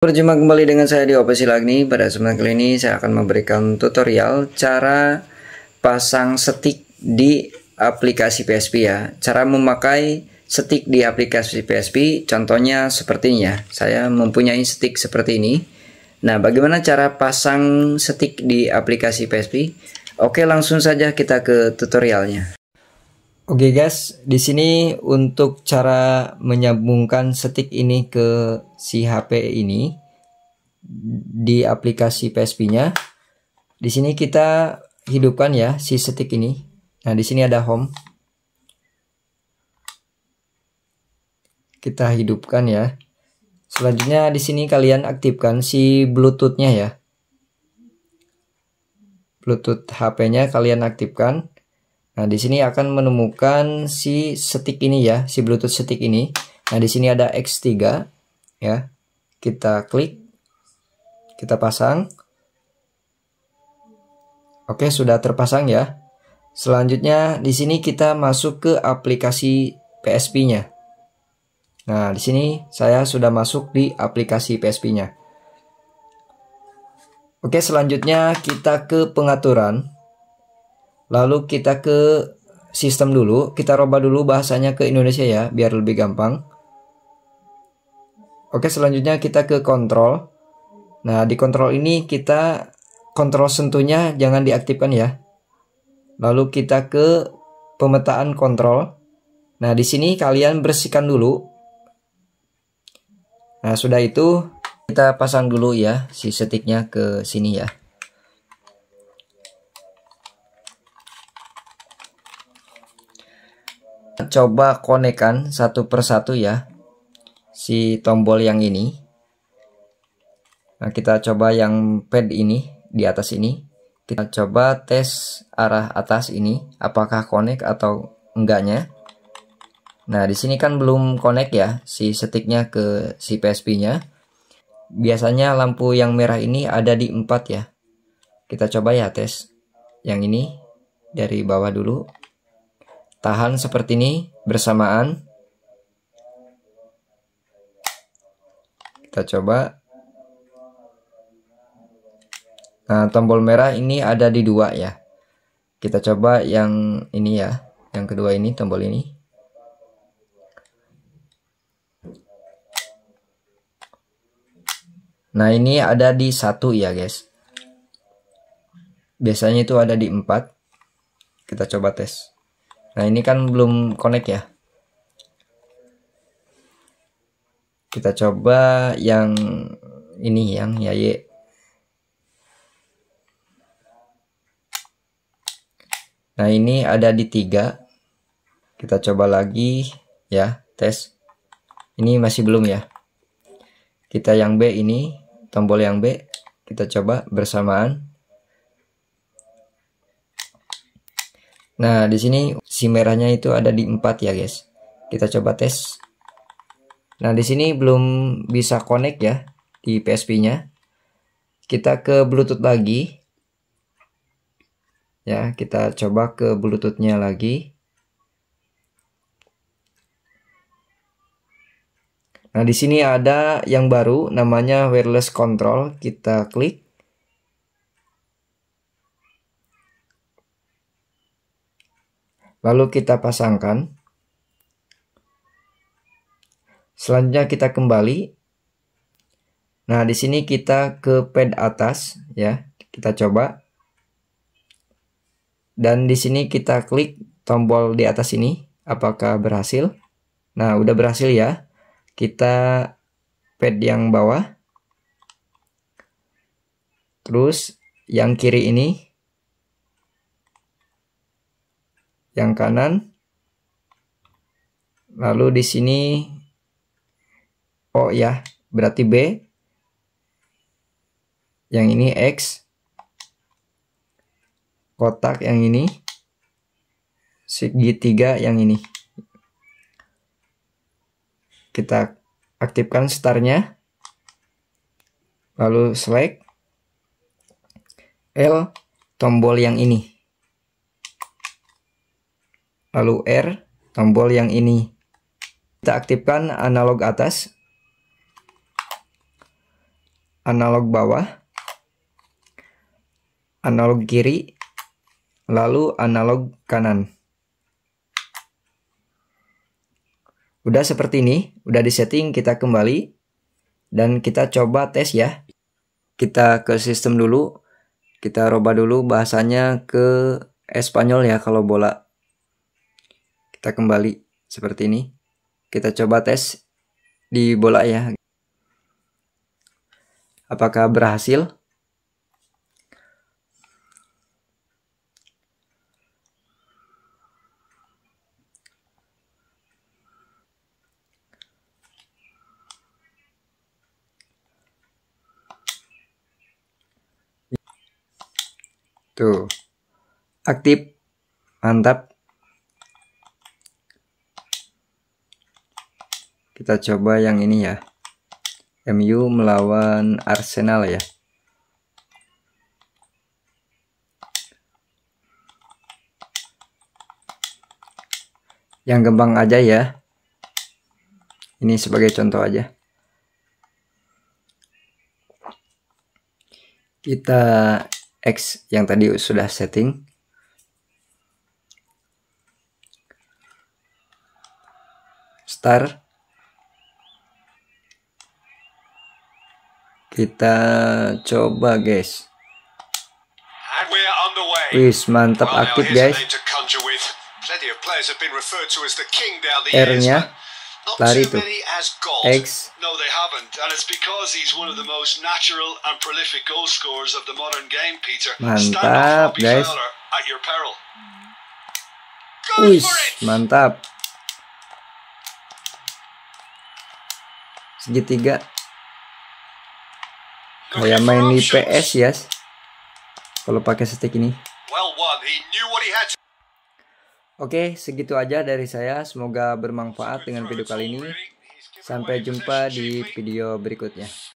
Berjumpa kembali dengan saya di Opsi Lagni. Pada kesempatan kali ini saya akan memberikan tutorial cara pasang stick di aplikasi PSP ya. Cara memakai stick di aplikasi PSP contohnya seperti ini ya. Saya mempunyai stick seperti ini. Nah, bagaimana cara pasang stick di aplikasi PSP? Oke, langsung saja kita ke tutorialnya. Oke okay guys, di sini untuk cara menyambungkan stick ini ke si HP ini di aplikasi PSP-nya. Di sini kita hidupkan ya si stick ini. Nah, di sini ada home. Kita hidupkan ya. Selanjutnya di sini kalian aktifkan si Bluetooth-nya ya. Bluetooth HP-nya kalian aktifkan. Nah, di sini akan menemukan si stick ini ya, si Bluetooth stick ini. Nah, di sini ada X3 ya. Kita klik. Kita pasang. Oke, sudah terpasang ya. Selanjutnya di sini kita masuk ke aplikasi PSP-nya. Nah, di sini saya sudah masuk di aplikasi PSP-nya. Oke, selanjutnya kita ke pengaturan. Lalu kita ke sistem dulu, kita roba dulu bahasanya ke Indonesia ya, biar lebih gampang. Oke, selanjutnya kita ke kontrol. Nah, di kontrol ini kita kontrol sentuhnya jangan diaktifkan ya. Lalu kita ke pemetaan kontrol. Nah, di sini kalian bersihkan dulu. Nah, sudah itu kita pasang dulu ya si setiknya ke sini ya. coba konekan satu persatu ya si tombol yang ini nah kita coba yang pad ini di atas ini kita coba tes arah atas ini apakah connect atau enggaknya nah di sini kan belum connect ya si setiknya ke si PSP nya biasanya lampu yang merah ini ada di 4 ya kita coba ya tes yang ini dari bawah dulu Tahan seperti ini bersamaan. Kita coba. Nah, tombol merah ini ada di dua ya. Kita coba yang ini ya. Yang kedua ini, tombol ini. Nah, ini ada di satu ya, guys. Biasanya itu ada di empat. Kita coba tes. Nah ini kan belum connect ya. Kita coba yang ini yang Yaye. Nah ini ada di tiga. Kita coba lagi ya tes. Ini masih belum ya. Kita yang B ini tombol yang B kita coba bersamaan. Nah, di sini si merahnya itu ada di 4 ya, guys. Kita coba tes. Nah, di sini belum bisa connect ya di PSP-nya. Kita ke Bluetooth lagi. Ya, kita coba ke Bluetooth-nya lagi. Nah, di sini ada yang baru namanya wireless control. Kita klik. Lalu kita pasangkan. Selanjutnya kita kembali. Nah, di sini kita ke pad atas ya. Kita coba. Dan di sini kita klik tombol di atas ini apakah berhasil. Nah, udah berhasil ya. Kita pad yang bawah. Terus yang kiri ini yang kanan. Lalu di sini O ya, berarti B. Yang ini X. Kotak yang ini. Segitiga yang ini. Kita aktifkan startnya. Lalu select. L tombol yang ini lalu R, tombol yang ini. Kita aktifkan analog atas, analog bawah, analog kiri, lalu analog kanan. Udah seperti ini, udah disetting, kita kembali dan kita coba tes ya. Kita ke sistem dulu, kita roba dulu bahasanya ke Espanyol ya kalau bola kita kembali seperti ini. Kita coba tes di bola ya. Apakah berhasil? Tuh. Aktif. Mantap. Kita coba yang ini ya. MU melawan Arsenal ya. Yang gembang aja ya. Ini sebagai contoh aja. Kita X yang tadi sudah setting. Start. kita coba guys wis mantap aktif guys R nya lari tuh X mantap guys wis mantap segitiga kayak main di PS ya yes. kalau pakai stick ini Oke, segitu aja dari saya. Semoga bermanfaat dengan video kali ini. Sampai jumpa di video berikutnya.